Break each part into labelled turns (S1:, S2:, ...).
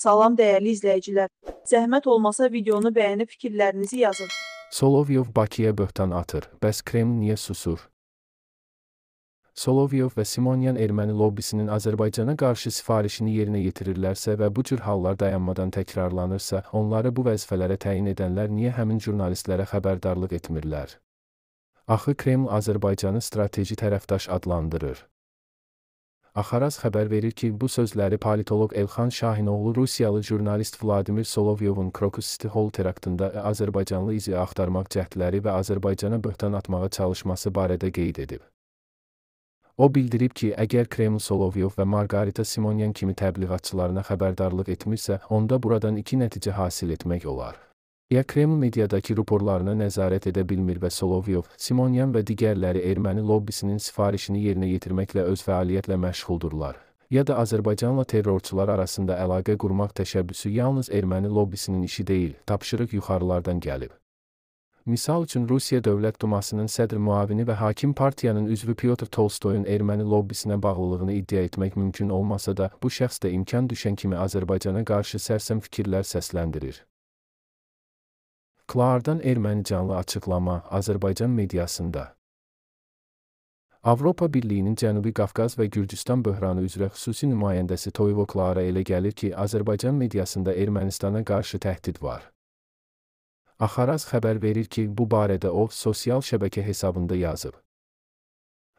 S1: Salam dəyərli izləyicilər. Zəhmət olmasa videonu bəyənib fikirlərinizi yazın. Solovyov Bakıya böhtan atır, bəs Kreml niyə susur? Solovyov və Simonyan erməni lobbisinin Azərbaycana qarşı sifarişini yerinə yetirirlərsə və bu cür hallar dayanmadan təkrarlanırsa, onları bu vəzifələrə təyin edənlər niyə həmin jurnalistlərə xəbərdarlıq etmirlər? Axı Kreml Azərbaycanı strateji tərəfdaş adlandırır. Axaraz xəbər verir ki, bu sözləri politoloq Elxan Şahinoğlu Rusiyalı jurnalist Vladimir Solovyovun Krokusti Hall teraktında Azərbaycanlı izi axtarmaq cəhdləri və Azərbaycana böhtan atmağa çalışması barədə qeyd edib. O bildirib ki, əgər Kreml Solovyov və Margarita Simonyan kimi təbliğatçılarına xəbərdarlıq etmirsə, onda buradan iki nəticə hasil etmək olar. Ya Kreml mediadakı ruporlarına nəzarət edə bilmir və Solovyov, Simonyan və digərləri erməni lobbisinin sifarişini yerinə yetirməklə öz fəaliyyətlə məşğuldurlar. Ya da Azərbaycanla terrorçular arasında əlaqə qurmaq təşəbbüsü yalnız erməni lobbisinin işi deyil, tapşırıq yuxarılardan gəlib. Misal üçün Rusiya Dövlət Dumasının sədr müavini və hakim partiyanın üzvü Pyotr Tolstoyun erməni lobbisinə bağlılığını iddia etmək mümkün olmasa da, bu şəxs də imkan düşən kimi Azərbaycana qarşı sərsəm fikirlər səsləndirir. Klardan Ermənicanlı açıqlama Azərbaycan mediasında. Avropa Birliyinin Cənubi Qafqaz və Gürcüstan böhranı üzrə xüsusi nümayəndəsi Toyvo Klara elə gəlir ki, Azərbaycan mediasında Ermənistana qarşı təhdid var. Axaraz xəbər verir ki, bu barədə o sosial şəbəkə hesabında yazıb.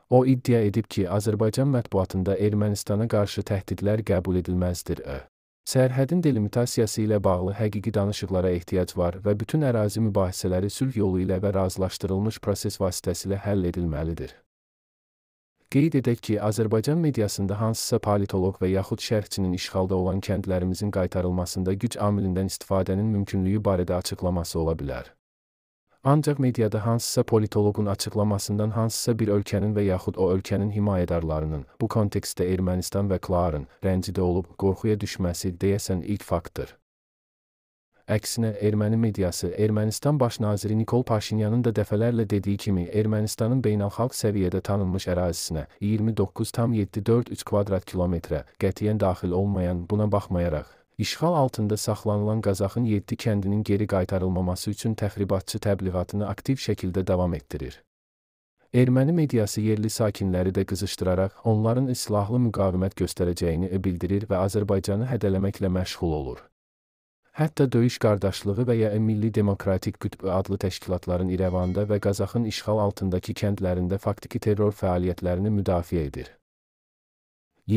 S1: O iddia edib ki, Azərbaycan mətbuatında Ermənistana qarşı təhdidlər qəbul edilməzdir. Ə. Sərhədin delimitasiyası ilə bağlı həqiqi danışıqlara ehtiyac var və bütün ərazi mübahisələri sülh yolu ilə və razılaşdırılmış proses vasitəsilə həll edilməlidir. Qeyd edək ki, Azərbaycan mediasında hansısa politoloq və yaxud şərhçinin işğalda olan kəndlərimizin qaytarılmasında güc amilindən istifadənin mümkünlüyü barədə açıqlaması ola bilər. Ancaq mediada hansısa politoloqun açıqlamasından hansısa bir ölkənin və yaxud o ölkənin himayədarlarının bu kontekstdə Ermənistan və Kların rəncidə olub qorxuya düşməsi deyəsən ilk faktdır. Əksinə, erməni mediası Ermənistan baş naziri Nikol Paşinyanın da dəfələrlə dediyi kimi Ermənistanın beynəlxalq səviyyədə tanınmış ərazisinə 29,743 kvadrat kilometrə qətiyyən daxil olmayan buna baxmayaraq İşğal altında saxlanılan Qazaxın 7 kəndinin geri qaytarılmaması üçün təxribatçı təbliğatını aktiv şəkildə davam etdirir. Erməni mediası yerli sakinləri də qızışdıraraq onların islahlı müqavimət göstərəcəyini bildirir və Azərbaycanı hədələməklə məşğul olur. Hətta döyüş qardaşlığı və ya Milli Demokratik Qütbü adlı təşkilatların İrəvanda və Qazaxın işğal altındakı kəndlərində faktiki terror fəaliyyətlərini müdafiə edir.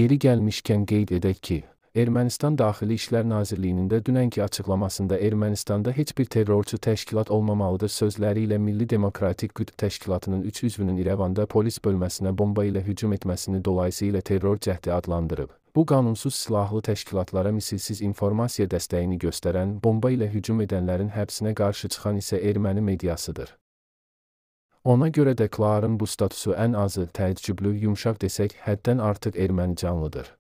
S1: Yeri gəlmişkən qeyd edək ki, Ermənistan Daxili İşlər Nazirliyinin də dünənki açıqlamasında Ermənistanda heç bir terrorçu təşkilat olmamalıdır sözləri ilə Milli Demokratik Qüd Təşkilatının 3 üzvünün İrəvanda polis bölməsinə bomba ilə hücum etməsini dolayısıyla terror cəhdi adlandırıb. Bu qanunsuz silahlı təşkilatlara misilsiz informasiya dəstəyini göstərən, bomba ilə hücum edənlərin həbsinə qarşı çıxan isə erməni mediasıdır. Ona görə də Kların bu statusu ən azı təəccüblü, yumşaq desək, həddən artıq erməni canlıdır.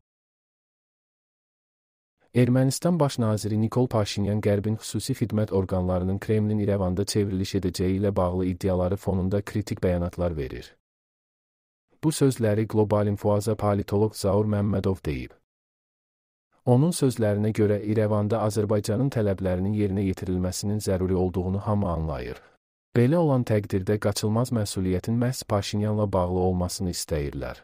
S1: Ermənistan baş naziri Nikol Paşinyan Qərbin xüsusi xidmət orqanlarının Kremlin İrəvanda çevriliş edəcəyi ilə bağlı iddiaları fonunda kritik bəyanatlar verir. Bu sözləri Global Infoaza politoloq Zaur Məmmədov deyib. Onun sözlərinə görə İrəvanda Azərbaycanın tələblərinin yerinə yetirilməsinin zəruri olduğunu hamı anlayır. Belə olan təqdirdə qaçılmaz məsuliyyətin məhz Paşinyanla bağlı olmasını istəyirlər.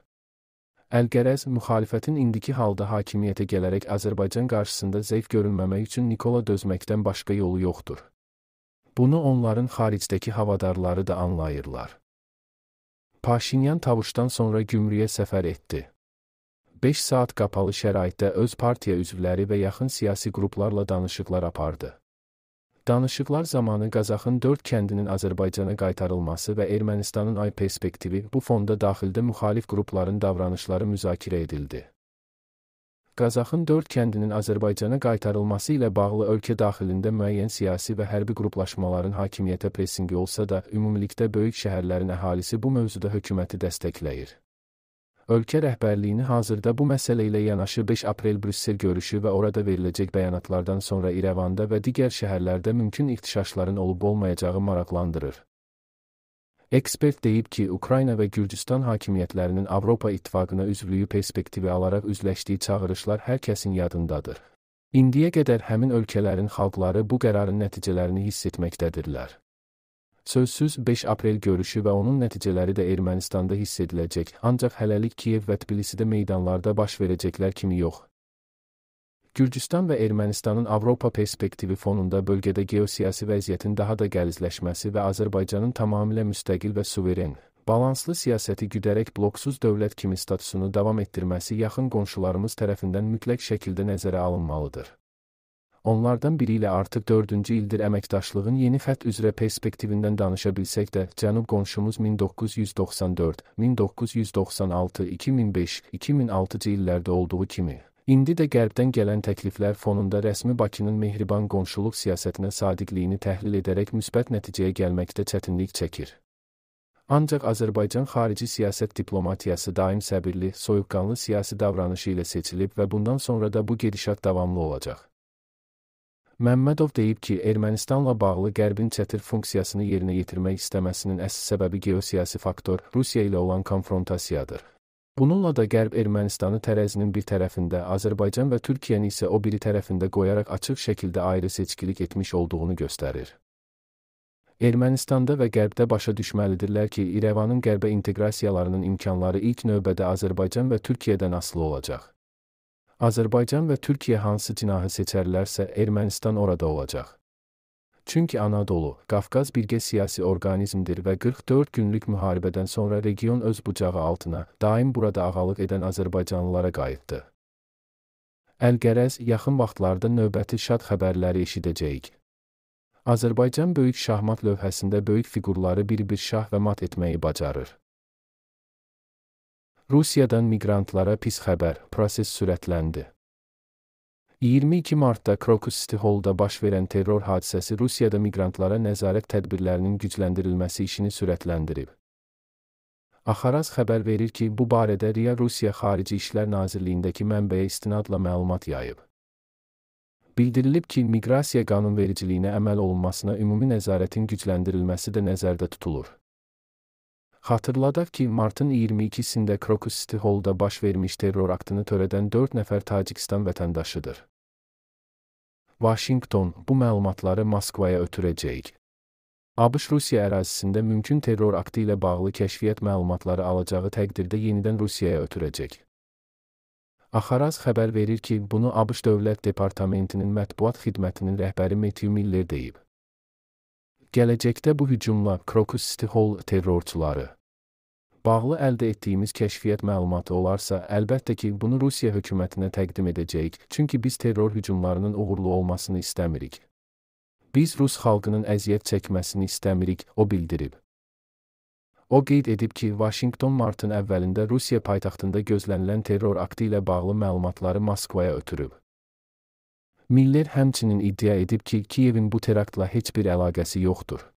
S1: Əlqərəz müxalifətin indiki halda hakimiyyətə gələrək Azərbaycan qarşısında zəif görünməmək üçün Nikola dözməkdən başqa yolu yoxdur. Bunu onların xaricdəki havadarları da anlayırlar. Paşinyan tavuşdan sonra gümrüyə səfər etdi. 5 saat qapalı şəraitdə öz partiya üzvləri və yaxın siyasi qruplarla danışıqlar apardı. Danışıqlar zamanı Qazaxın dörd kəndinin Azərbaycana qaytarılması və Ermənistanın ay perspektivi bu fonda daxildə müxalif qrupların davranışları müzakirə edildi. Qazaxın dörd kəndinin Azərbaycana qaytarılması ilə bağlı ölkə daxilində müəyyən siyasi və hərbi qruplaşmaların hakimiyyətə pressinqi olsa da, ümumilikdə böyük şəhərlərin əhalisi bu mövzuda hökuməti dəstəkləyir. Ölkə rəhbərliyini hazırda bu məsələ ilə yanaşı 5 aprel Brüssel görüşü və orada veriləcək bəyanatlardan sonra İrəvanda və digər şəhərlərdə mümkün ixtişaşların olub-olmayacağı maraqlandırır. Ekspert deyib ki, Ukrayna və Gürcüstan hakimiyyətlərinin Avropa İttifaqına üzvlüyü perspektivi alaraq üzləşdiyi çağırışlar hər kəsin yadındadır. İndiyə qədər həmin ölkələrin xalqları bu qərarın nəticələrini hiss etməkdədirlər. Sözsüz 5 aprel görüşü və onun nəticələri də Ermənistanda hiss ediləcək, ancaq hələlik Kiyev və Tbilisidə meydanlarda baş verəcəklər kimi yox. Gürcüstan və Ermənistanın Avropa perspektivi fonunda bölgədə geosiyasi vəziyyətin daha da gəlizləşməsi və Azərbaycanın tamamilə müstəqil və suveren, balanslı siyasəti güdərək bloksuz dövlət kimi statusunu davam etdirməsi yaxın qonşularımız tərəfindən mütləq şəkildə nəzərə alınmalıdır. Onlardan biri ilə artıq dördüncü ildir əməkdaşlığın yeni xətt üzrə perspektivindən danışa bilsək də, cənub qonşumuz 1994, 1996, 2005, 2006-cı illərdə olduğu kimi, indi də qərbdən gələn təkliflər fonunda rəsmi Bakının mehriban qonşuluq siyasətinə sadiqliyini təhlil edərək müsbət nəticəyə gəlməkdə çətinlik çəkir. Ancaq Azərbaycan xarici siyasət diplomatiyası daim səbirli, soyuqqanlı siyasi davranışı ilə seçilib və bundan sonra da bu gedişat davamlı olacaq. Məmmədov deyib ki, Ermənistanla bağlı Qərbin çətir funksiyasını yerinə yetirmək istəməsinin əsas səbəbi geosiyasi faktor Rusiya ilə olan konfrontasiyadır. Bununla da Qərb Ermənistanı tərəzinin bir tərəfində, Azərbaycan və Türkiyəni isə o biri tərəfində qoyaraq açıq şəkildə ayrı seçkilik etmiş olduğunu göstərir. Ermənistanda və Qərbdə başa düşməlidirlər ki, İrəvanın Qərbə inteqrasiyalarının imkanları ilk növbədə Azərbaycan və Türkiyədən asılı olacaq. Azərbaycan və Türkiyə hansı cinahı seçərlərsə, Ermənistan orada olacaq. Çünki Anadolu, Qafqaz birgə siyasi orqanizmdir və 44 günlük müharibədən sonra region öz bucağı altına, daim burada ağalıq edən azərbaycanlılara qayıtdı. Əlqərəz, yaxın vaxtlarda növbəti şad xəbərləri eşidəcəyik. Azərbaycan böyük şahmat lövhəsində böyük fiqurları bir-bir şah və mat etməyi bacarır. Rusiyadan miqrantlara pis xəbər, proses sürətləndi. 22 martda Krokus City Hall-da baş verən terror hadisəsi Rusiyada miqrantlara nəzarət tədbirlərinin gücləndirilməsi işini sürətləndirib. Axaraz xəbər verir ki, bu barədə RIA Rusiya Xarici İşlər Nazirliyindəki mənbəyə istinadla məlumat yayıb. Bildirilib ki, miqrasiya qanunvericiliyinə əməl olunmasına ümumi nəzarətin gücləndirilməsi də nəzərdə tutulur. Xatırladaq ki, martın 22-sində Krokus City Hall-da baş vermiş terror aktını törədən 4 nəfər Tacikistan vətəndaşıdır. Vaşinqton bu məlumatları Moskvaya ötürəcək. ABŞ Rusiya ərazisində mümkün terror aktı ilə bağlı kəşfiyyat məlumatları alacağı təqdirdə yenidən Rusiyaya ötürəcək. Axaraz xəbər verir ki, bunu ABŞ Dövlət Departamentinin mətbuat xidmətinin rəhbəri Matthew Miller deyib. Gələcəkdə bu hücumla Crocus City Hall terrorçuları bağlı əldə etdiyimiz kəşfiyyat məlumatı olarsa, əlbəttə ki, bunu Rusiya hökumətinə təqdim edəcəyik, çünki biz terror hücumlarının uğurlu olmasını istəmirik. Biz rus xalqının əziyyət çəkməsini istəmirik, o bildirib. O qeyd edib ki, Vaşinqton martın əvvəlində Rusiya paytaxtında gözlənilən terror aktı ilə bağlı məlumatları Moskvaya ötürüb. Miller həmçinin iddia edib ki, Kiyevin bu teraktla heç bir əlaqəsi yoxdur.